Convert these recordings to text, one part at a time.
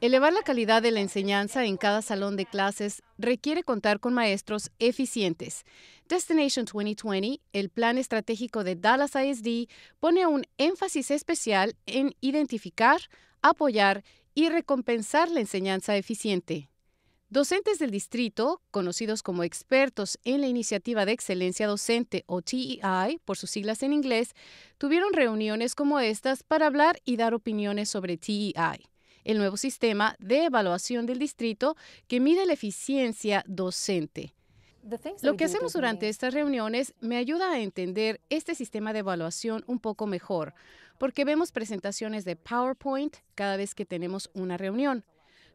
Elevar la calidad de la enseñanza en cada salón de clases requiere contar con maestros eficientes. Destination 2020, el plan estratégico de Dallas ISD, pone un énfasis especial en identificar, apoyar y recompensar la enseñanza eficiente. Docentes del distrito, conocidos como expertos en la iniciativa de excelencia docente o TEI por sus siglas en inglés, tuvieron reuniones como estas para hablar y dar opiniones sobre TEI el nuevo sistema de evaluación del distrito que mide la eficiencia docente. Lo que hacemos durante estas reuniones me ayuda a entender este sistema de evaluación un poco mejor, porque vemos presentaciones de PowerPoint cada vez que tenemos una reunión.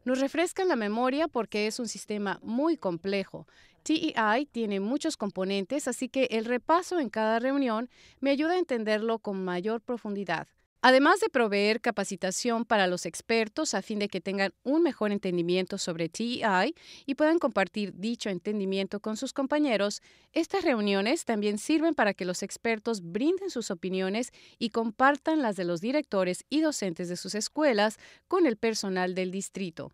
Nos refrescan la memoria porque es un sistema muy complejo. TEI tiene muchos componentes, así que el repaso en cada reunión me ayuda a entenderlo con mayor profundidad además de proveer capacitación para los expertos a fin de que tengan un mejor entendimiento sobre TEI y puedan compartir dicho entendimiento con sus compañeros, estas reuniones también sirven para que los expertos brinden sus opiniones y compartan las de los directores y docentes de sus escuelas con el personal del distrito.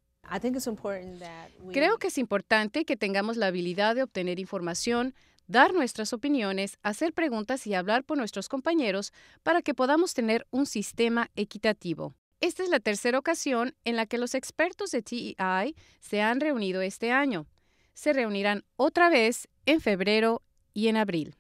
Creo que es importante que tengamos la habilidad de obtener información, dar nuestras opiniones, hacer preguntas y hablar por nuestros compañeros para que podamos tener un sistema equitativo. Esta es la tercera ocasión en la que los expertos de TEI se han reunido este año. Se reunirán otra vez en febrero y en abril.